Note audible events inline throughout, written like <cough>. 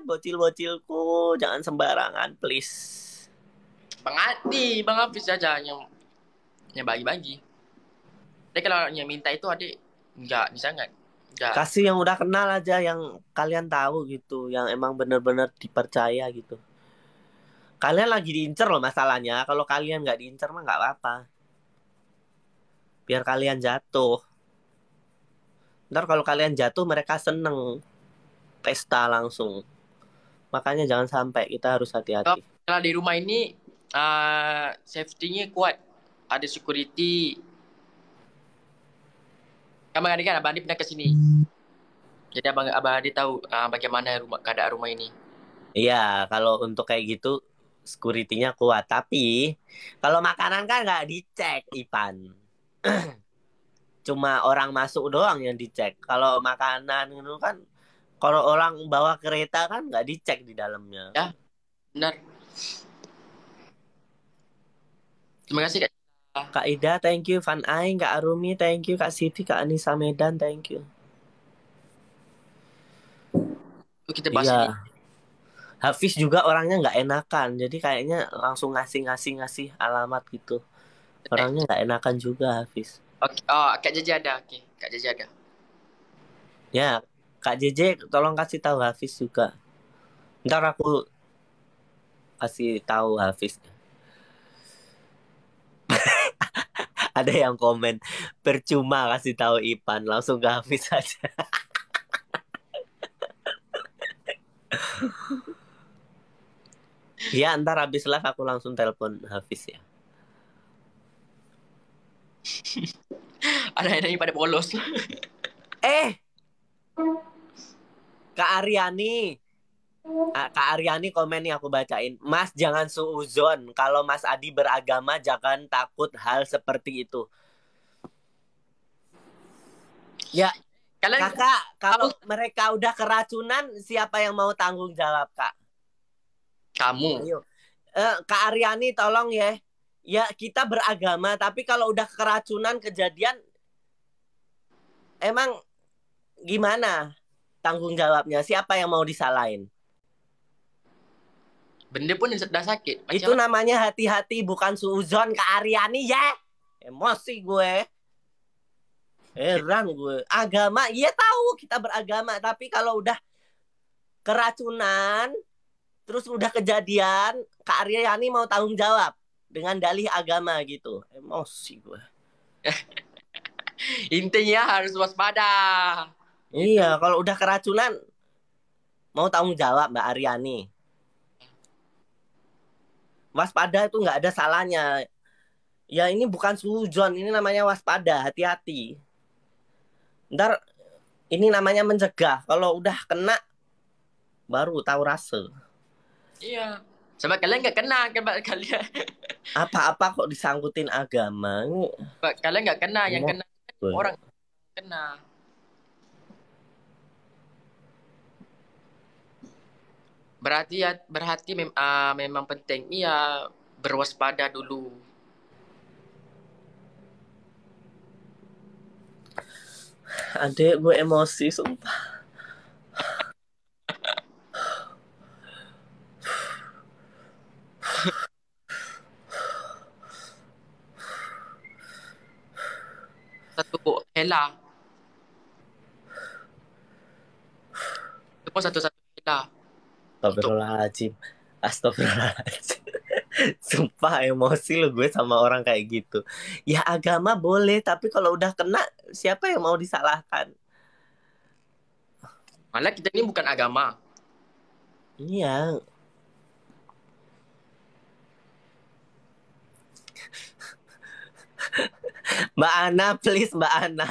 Kan, bocil-bocilku jangan sembarangan please. Bang Adi, Bang Hafiz aja yang yang bagi-bagi. Tapi kalau yang minta itu adik nggak bisa nggak? Kasih yang udah kenal aja yang kalian tahu gitu, yang emang bener-bener dipercaya gitu. Kalian lagi diincer loh masalahnya. Kalau kalian nggak diincer mah nggak apa-apa. Biar kalian jatuh. Ntar kalau kalian jatuh mereka seneng pesta langsung. Makanya jangan sampai kita harus hati-hati. Kalau di rumah ini uh, safety-nya kuat. Ada security. Kamu Adi kan Abang Adi pernah ke sini. Jadi Abang Abang Adi tahu uh, bagaimana rumah keadaan rumah ini. Iya, kalau untuk kayak gitu security-nya kuat. Tapi kalau makanan kan nggak dicek, Ipan. <clears throat> Cuma orang masuk doang yang dicek. Kalau makanan itu kan kalau orang bawa kereta kan nggak dicek di dalamnya. Ya, benar. Terima kasih Kak. Kak Ida, thank you. Van Aing, Kak Arumi, thank you. Kak Siti, Kak Anissa Medan, thank you. Kita bahas iya. Hafiz juga orangnya nggak enakan, jadi kayaknya langsung ngasih-ngasih ngasih alamat gitu. Orangnya nggak enakan juga Hafiz. Oke, oh Kak Jaja ada, oke, Kak Jaja ada. Ya, Kak JJ tolong kasih tahu Hafiz juga. Ntar aku kasih tahu Hafiz. <laughs> Ada yang komen percuma kasih tahu Ipan langsung ke Hafiz aja. <laughs> ya ntar habis live aku langsung telepon Hafiz ya. <laughs> ada yang pada polos. eh, Kak Aryani. Ah, Kak Aryani komen nih aku bacain. Mas jangan suuzon. Kalau Mas Adi beragama jangan takut hal seperti itu. Ya, kalian Kakak, kalau aku... mereka udah keracunan, siapa yang mau tanggung jawab, Kak? Kamu. Ayo. Eh, Kak Aryani, tolong ya. Ya, kita beragama, tapi kalau udah keracunan kejadian emang gimana? tanggung jawabnya siapa yang mau disalahin Benda pun yang sedang sakit. Pacara. itu namanya hati-hati bukan suzon ke Ariani ya. Emosi gue. Heran gue. Agama, iya tahu kita beragama, tapi kalau udah keracunan, terus udah kejadian, ke Ariani mau tanggung jawab dengan dalih agama gitu. Emosi gue. <laughs> Intinya harus waspada. Gitu. Iya, kalau udah keracunan mau tanggung jawab Mbak Ariani. Waspada itu nggak ada salahnya. Ya ini bukan sujon, ini namanya waspada, hati-hati. Ntar ini namanya mencegah. Kalau udah kena baru tahu rasa. Iya. Sebab kalian nggak kena kebab kan, kalian. <laughs> Apa-apa kok disangkutin agama Mbak, Kalian nggak kena, yang kena orang kena. berhati ya, berhati mem, uh, memang penting ia berwaspada dulu Adik gue emosi sumpah. Satu bu, Hela. Itu pun satu-satu Hela. -satu, Astagfirullahaladzim. Astagfirullahaladzim. Sumpah emosi lu gue sama orang kayak gitu. Ya agama boleh, tapi kalau udah kena siapa yang mau disalahkan? Malah kita ini bukan agama. Iya. Mbak Ana, please Mbak Ana.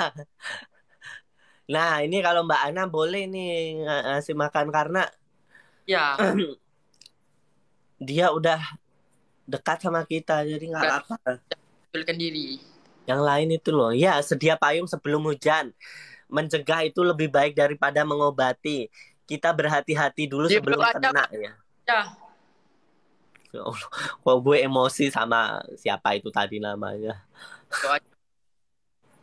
Nah, ini kalau Mbak Ana boleh nih ngasih eh, eh, makan karena ya <clears throat> dia udah dekat sama kita jadi nggak apa-apa Belikan diri yang lain itu loh ya sedia payung sebelum hujan mencegah itu lebih baik daripada mengobati kita berhati-hati dulu dia sebelum kena ya. ya ya Allah, kok gue emosi sama siapa itu tadi namanya.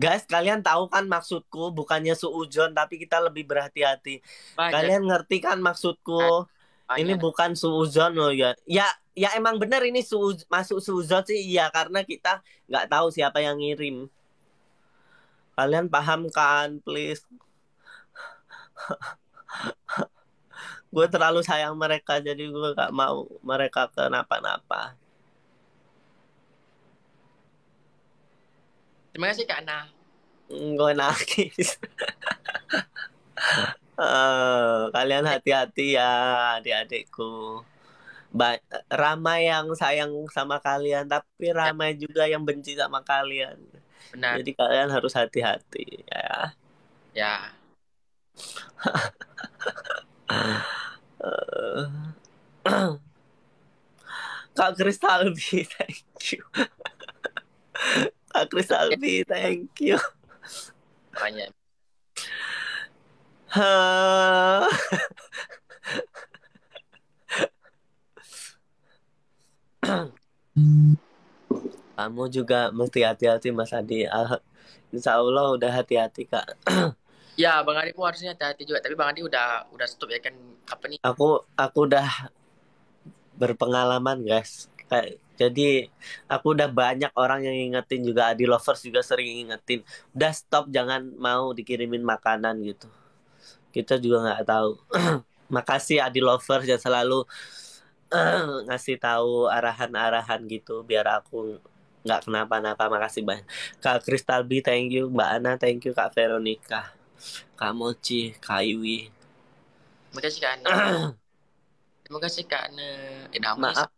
Guys, kalian tahu kan maksudku bukannya suujon tapi kita lebih berhati-hati. Kalian ngerti kan maksudku? Ah, ini iya. bukan suuzon loh ya. Ya ya emang benar ini su masuk suuzon sih iya karena kita nggak tahu siapa yang ngirim. Kalian paham kan, please. <laughs> gue terlalu sayang mereka jadi gue gak mau mereka kenapa-napa. Terima kasih Kak Nah. Gue nangis. <laughs> Uh, kalian hati-hati ya adik-adikku. Ba ramai yang sayang sama kalian, tapi ya. ramai juga yang benci sama kalian. Benar. Jadi kalian harus hati-hati ya. Ya. Eh, <clears throat> Kak Kristalbi, <laughs> thank you. Kak Kristalbi, thank you. Banyak. Hah. <coughs> Kamu juga mesti hati-hati Mas Adi. Insya Allah udah hati-hati Kak. <coughs> ya Bang Adi pun harusnya hati-hati juga. Tapi Bang Adi udah udah stop ya kan apa nih? Aku aku udah berpengalaman guys. Kayak jadi aku udah banyak orang yang ingetin juga Adi lovers juga sering ingetin. Udah stop jangan mau dikirimin makanan gitu kita juga nggak tahu <clears throat> makasih Adi lover yang selalu <clears throat> ngasih tahu arahan-arahan gitu biar aku nggak kenapa-napa makasih banyak kak Kristal B thank you mbak Ana thank you kak Veronica kak Mochi kak Iwi terima kasih kak Ana <clears throat> terima kasih kak Ana eh, maaf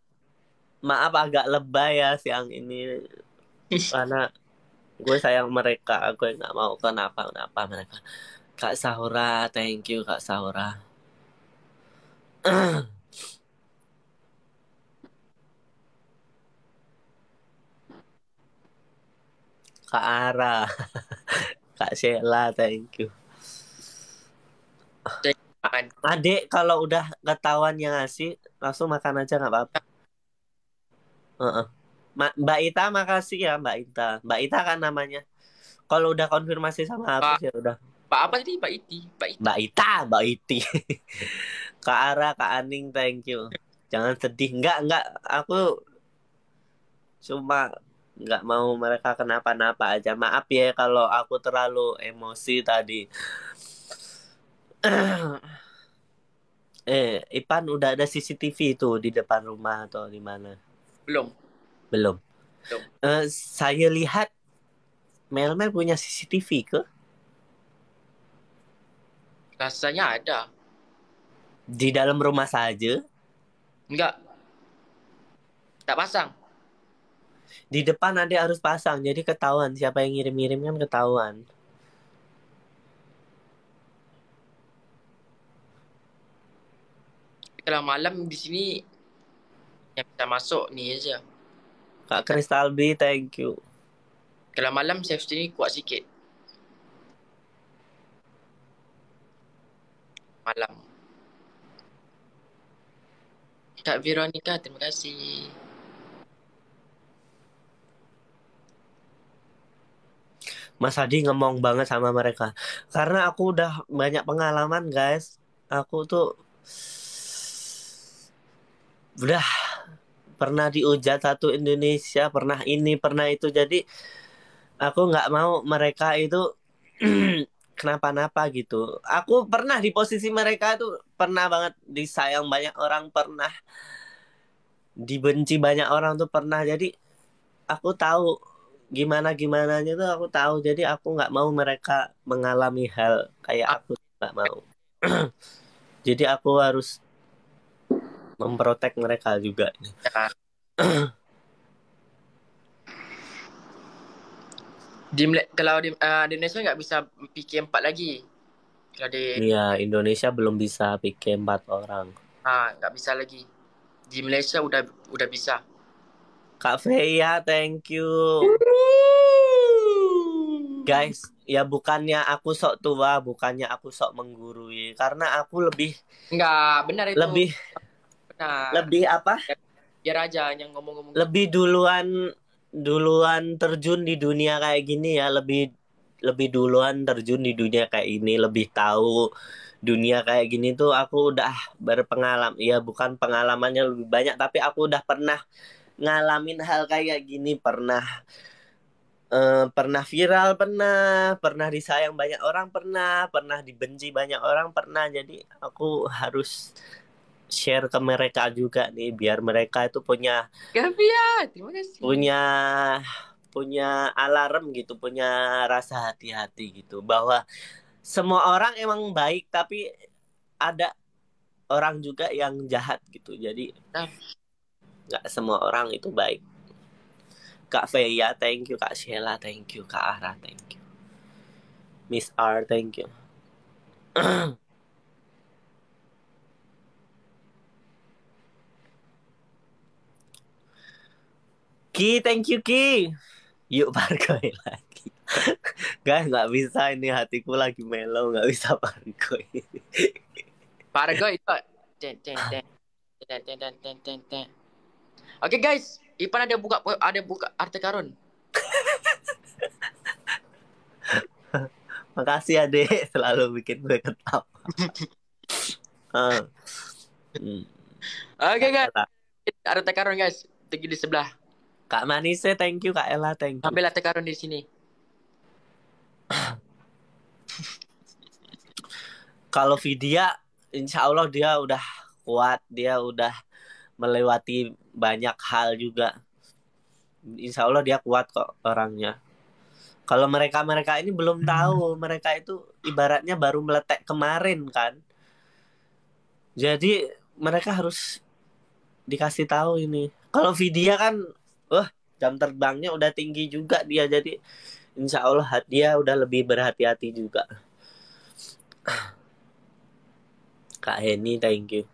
maaf agak lebay ya siang ini <laughs> karena gue sayang mereka gue nggak mau kenapa napa mereka Kak Sahura, thank you Kak Sahura. <clears throat> Kak Ara, <laughs> Kak Sheila, thank you. Adik kalau udah ketahuan yang ngasih langsung makan aja nggak apa-apa. Uh -uh. Ma Mbak Ita makasih ya Mbak Ita. Mbak Ita kan namanya. Kalau udah konfirmasi sama aku ah. ya udah. Pak apa tadi? Pak Iti. Pak Ita. Mbak Ita, Mbak Iti. <laughs> Kak Ara, Kak Aning, thank you. Jangan sedih. Enggak, enggak. Aku cuma enggak mau mereka kenapa-napa aja. Maaf ya kalau aku terlalu emosi tadi. <clears throat> eh, Ipan udah ada CCTV itu di depan rumah atau di mana? Belum. Belum. Belum. Uh, saya lihat Melmel punya CCTV ke? Rasanya ada. Di dalam rumah saja? Enggak. Tak pasang. Di depan ada harus pasang, jadi ketahuan siapa yang ngirim-ngirim kan ketahuan. Kalau malam di sini yang bisa masuk ni aja. Kak Kristal B, thank you. Kalau malam safety ni kuat sikit. malam. Kak Veronica, terima kasih. Mas Hadi ngomong banget sama mereka. Karena aku udah banyak pengalaman, guys. Aku tuh udah pernah diujat satu Indonesia, pernah ini, pernah itu. Jadi aku nggak mau mereka itu <clears throat> kenapa-napa gitu. Aku pernah di posisi mereka tuh pernah banget disayang banyak orang, pernah dibenci banyak orang tuh pernah. Jadi aku tahu gimana gimananya tuh aku tahu. Jadi aku nggak mau mereka mengalami hal kayak ah. aku nggak mau. <clears throat> Jadi aku harus memprotek mereka juga. Ya kan? <clears throat> di kalau di, uh, Indonesia nggak bisa PK empat lagi. Kalau di Iya, Indonesia belum bisa PK empat orang. Ah, nggak bisa lagi. Di Malaysia udah udah bisa. Kak Freya, thank you. Guys, ya bukannya aku sok tua, bukannya aku sok menggurui, karena aku lebih Enggak, benar itu. Lebih benar. Lebih apa? ya raja yang ngomong-ngomong. Lebih gitu. duluan duluan terjun di dunia kayak gini ya lebih lebih duluan terjun di dunia kayak ini lebih tahu dunia kayak gini tuh aku udah berpengalaman ya bukan pengalamannya lebih banyak tapi aku udah pernah ngalamin hal kayak gini pernah uh, pernah viral pernah pernah disayang banyak orang pernah pernah dibenci banyak orang pernah jadi aku harus share ke mereka juga nih biar mereka itu punya Gavia, terima kasih. Punya punya alarm gitu, punya rasa hati-hati gitu bahwa semua orang emang baik tapi ada orang juga yang jahat gitu. Jadi nah. nggak nah. semua orang itu baik. Kak Feya, thank you. Kak Sheila, thank you. Kak Ara, thank you. Miss R, thank you. <clears throat> Ki, thank you Ki. Yuk parkoi lagi. <laughs> Guys, nggak bisa ini hatiku lagi melo, nggak bisa parkoi. parkoi itu. Oke guys, Ipan ada buka ada buka Arte karun. <laughs> Makasih Ade <laughs> selalu bikin gue ketawa. Ah. Hmm. Oke okay, guys. Arte karun guys, tinggi di sebelah Kak Manise, thank you. Kak Ella, thank you. Ambil latte karun di sini. <coughs> Kalau Vidya, insya Allah dia udah kuat. Dia udah melewati banyak hal juga. Insya Allah dia kuat kok orangnya. Kalau mereka-mereka ini belum hmm. tahu. Mereka itu ibaratnya baru meletek kemarin kan. Jadi mereka harus dikasih tahu ini. Kalau Vidya kan wah eh, jam terbangnya udah tinggi juga dia jadi insya Allah dia udah lebih berhati-hati juga <clears throat> Kak Heni thank you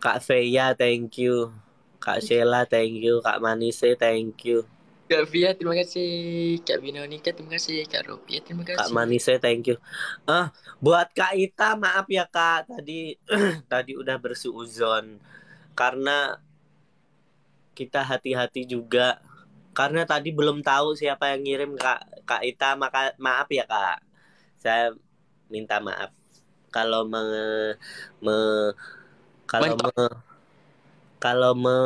Kak Feya thank you Kak Sheila thank you Kak Manise thank you Kak Via terima kasih Kak Binonika terima kasih Kak Rupiah terima kasih Kak Manise thank you ah uh, buat Kak Ita maaf ya Kak tadi <clears throat> tadi udah bersuuzon karena kita hati-hati juga karena tadi belum tahu siapa yang ngirim kak kak Ita maka maaf ya kak saya minta maaf kalau me, me kalau me, kalau me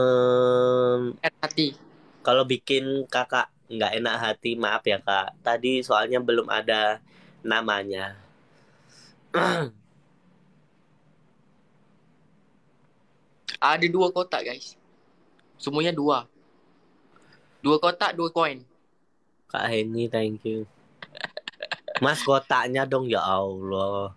hati kalau bikin kakak nggak enak hati maaf ya kak tadi soalnya belum ada namanya <clears throat> ada dua kotak guys Semuanya dua. Dua kotak, dua koin. Kak Henny, thank you. <laughs> Mas kotaknya dong ya Allah.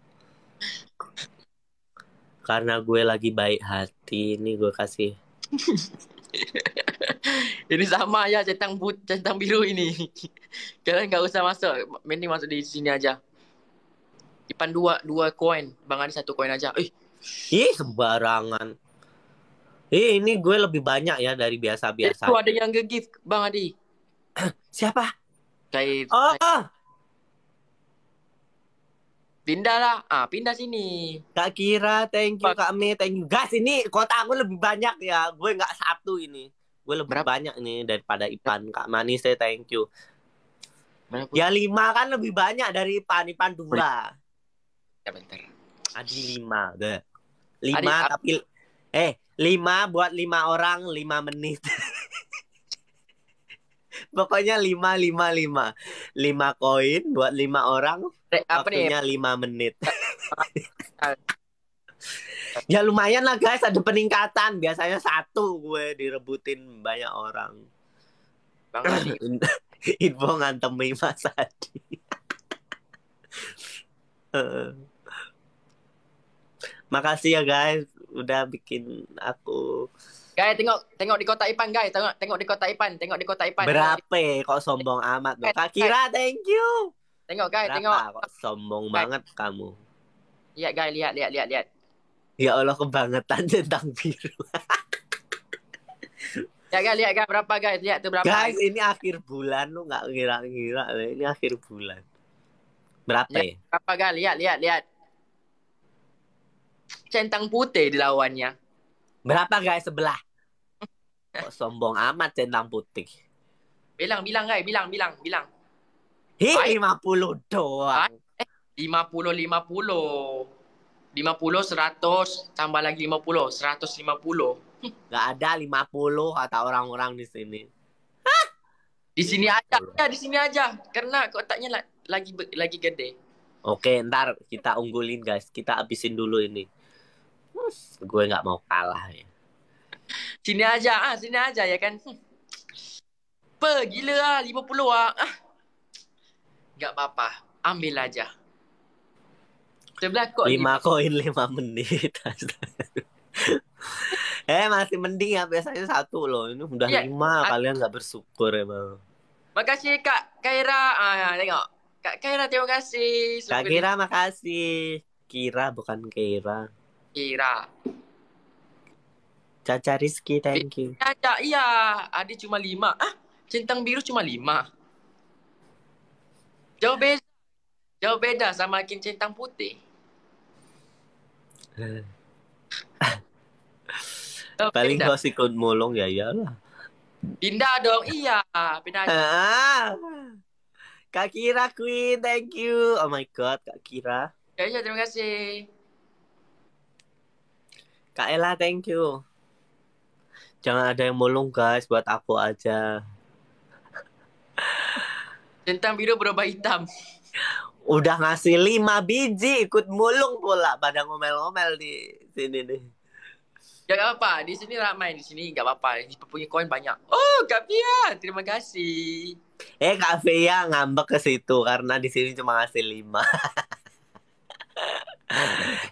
Karena gue lagi baik hati, ini gue kasih. <laughs> ini sama ya centang but, centang biru ini. <laughs> Kalian nggak usah masuk, mending masuk di sini aja. Ipan dua dua koin, Bang satu koin aja. Ih, Ih sembarangan. Eh, ini gue lebih banyak ya dari biasa-biasa. Itu ada yang nge-gift, Bang Adi. <clears throat> Siapa? Oh, kayak Oh. Pindah lah. Ah, pindah sini. Kak Kira, thank you Kak Me, thank you. Guys, ini kota aku lebih banyak ya. Gue nggak satu ini. Gue lebih Berapa? banyak nih daripada Ipan. Kak Manis, saya thank you. Berapa? Ya lima kan lebih banyak dari Ipan. Ipan dua. Ya bentar. Adi lima. Deh. Lima ah. tapi... Eh, lima buat lima orang lima menit <laughs> pokoknya lima lima lima lima koin buat lima orang apa waktunya nih? lima menit <laughs> ya lumayan lah guys ada peningkatan biasanya satu gue direbutin banyak orang bang <laughs> info ngantemi mas Adi uh. makasih ya guys udah bikin aku Guys, tengok tengok di kota Ipan, guys. Tengok tengok di kota Ipan, tengok di kota Ipan. Berapa kok sombong amat lo? Kak Kira, thank you. Tengok, guys, Berapa, tengok. Kok sombong guys. banget kamu. Iya guys, lihat, lihat, lihat, lihat. Ya Allah, kebangetan tentang biru. <laughs> Ya guys, lihat guys berapa guys, lihat tuh berapa. Guys, ini akhir bulan lu nggak ngira-ngira, ini akhir bulan. Berapa ya? Berapa guys, lihat lihat lihat centang putih di lawannya Berapa guys sebelah? Kok sombong amat centang putih. Bilang, bilang guys, bilang, bilang, bilang. Hi, 50 doang. Eh, 50, 50. 50, 100, tambah lagi 50, 150. Gak ada 50 kata orang-orang di sini. Di sini aja, ya, di sini aja. Karena kotaknya lagi lagi gede. Oke, ntar kita unggulin guys. Kita abisin dulu ini gue nggak mau kalah ya sini aja ah sini aja ya kan hmm. gila ah 50 ah, ah. nggak apa-apa ambil aja sebelah kok lima gitu. koin lima menit <laughs> eh masih mending ya biasanya satu loh ini udah ya, lima kalian nggak bersyukur emang makasih kak Kaira ah tengok kak Kaira terima kasih kak Kaira makasih Kira bukan Kaira Kira. Caca Rizky, thank you. Caca, iya. Ada cuma lima. Ah, centang biru cuma lima. Jauh beda. Jauh beda sama akin centang putih. Paling kalau sikut molong ya iyalah. Pindah dong, iya. Pindah. Ah. Kak Kira Queen, thank you. Oh my god, Kak Kira. Ya, ya terima kasih. Kak Ella, thank you. Jangan ada yang mulung guys, buat aku aja. Centang biru berubah hitam. Udah ngasih lima biji, ikut mulung pula pada ngomel-ngomel di sini nih. Ya gak apa-apa, di sini ramai di sini gak apa-apa. Di punya koin banyak. Oh, Kak Fia, terima kasih. Eh, Kak Fia ngambek ke situ karena di sini cuma ngasih lima. <laughs>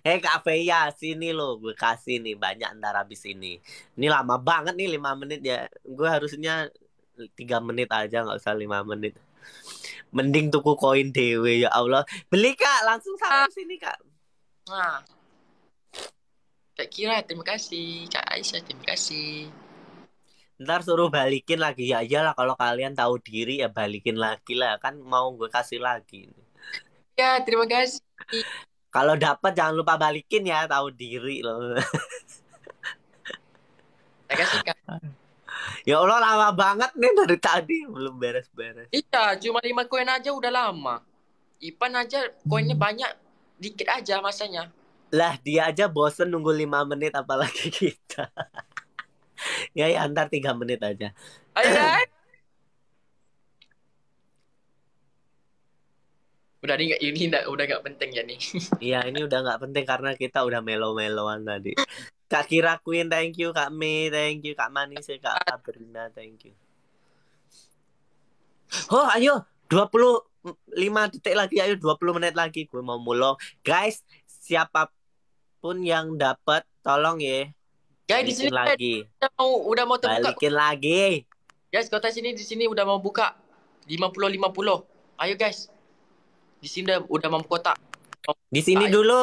Hei eh, Kak Feya, sini lo, gue kasih nih banyak ntar habis ini. Ini lama banget nih lima menit ya. Gue harusnya tiga menit aja nggak usah lima menit. Mending tuku koin dewe ya Allah. Beli Kak, langsung sampai ah. sini Kak. Nah. Tak Kira, terima kasih. Kak Aisyah, terima kasih. Ntar suruh balikin lagi ya iyalah kalau kalian tahu diri ya balikin lagi lah kan mau gue kasih lagi. Ya, terima kasih. Kalau dapat jangan lupa balikin ya, tahu diri loh. Ya, ya Allah lama banget nih dari tadi belum beres-beres. Iya, cuma lima koin aja udah lama. Ipan aja koinnya hmm. banyak, dikit aja masanya. Lah dia aja bosen nunggu lima menit apalagi <laughs> kita. ya, ya antar tiga menit aja. Ayo. udah ini ini gak, udah nggak penting ya nih <laughs> iya ini udah nggak penting karena kita udah melo-meloan tadi kak Kira Queen thank you kak Mei thank you kak Manis kak Sabrina thank you oh ayo dua puluh lima detik lagi ayo dua puluh menit lagi gue mau mulung guys siapapun yang dapat tolong ya ya di sini lagi udah mau udah mau terbuka balikin lagi guys kota sini di sini udah mau buka lima puluh lima puluh ayo guys di sini udah, udah memkota. Di sini Ayo. dulu.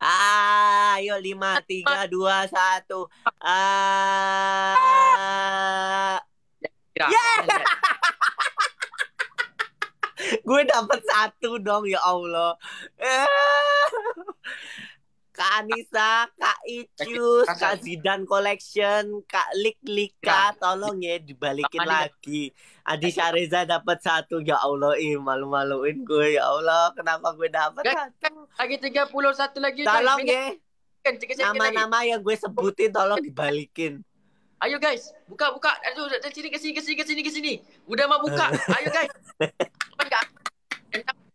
Ayo lima tiga dua satu. Ah. Gue dapet satu dong ya Allah. Eh. Kak Anissa, Kak Icus, Kak Zidan Collection, Kak Lik tolong ya dibalikin lagi. Adi Syareza dapat satu, ya Allah, ih malu-maluin gue, ya Allah, kenapa gue dapat satu? Lagi 31 lagi. Tolong ya, kan, nama-nama yang gue sebutin tolong dibalikin. Ayo guys, buka buka. Aduh, sini ke sini ke sini ke sini ke sini. Udah mau buka. <laughs> Ayo guys.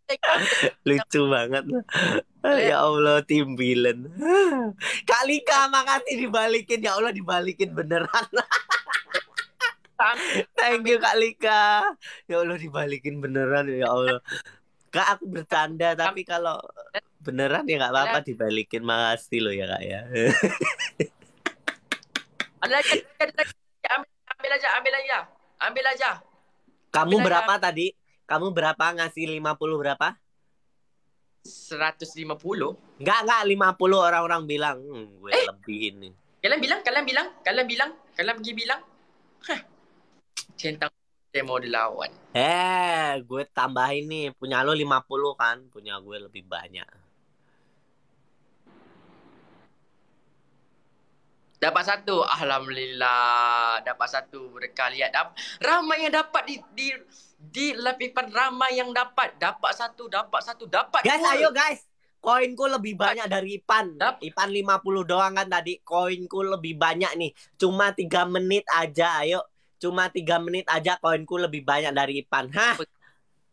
<laughs> Lucu banget. Iya. ya Allah timbilan. <laughs> Kak Lika makasih dibalikin ya Allah dibalikin beneran. <laughs> Thank you Kak Lika. Ya Allah dibalikin beneran ya Allah. Kak aku bercanda tapi kalau beneran ya nggak apa-apa dibalikin makasih loh ya Kak ya. ambil aja ambil aja ambil aja. Kamu berapa tadi? Kamu berapa ngasih 50 berapa? 150? Enggak, enggak 50 orang-orang bilang. Hmm, gue eh? lebih ini. Kalian bilang, kalian bilang, kalian bilang, kalian pergi bilang. Hah. Centang demo mau dilawan. Eh, gue tambahin nih. Punya lo 50 kan, punya gue lebih banyak. Dapat satu, alhamdulillah. Dapat satu berkali ya. Ramai yang dapat di, di di lapipan ramai yang dapat. Dapat satu, dapat satu, dapat Guys, dua. ayo guys. Koinku lebih banyak dari Ipan. Dap. Ipan 50 doang kan tadi. Koinku lebih banyak nih. Cuma tiga menit aja, ayo. Cuma tiga menit aja koinku lebih banyak dari Ipan. Hah?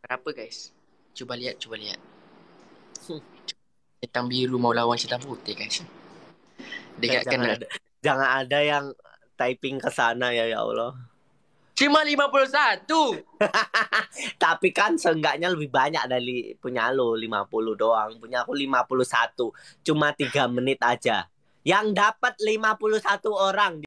Kenapa guys? Coba lihat, coba lihat. Hmm. hitam biru mau lawan hitam putih guys. Dia jangan, ada, jangan ada yang typing ke sana ya ya Allah. Cuma 51. <laughs> Tapi kan seenggaknya lebih banyak dari punya lo 50 doang. Punya aku 51. Cuma 3 menit aja. Yang dapat 51 orang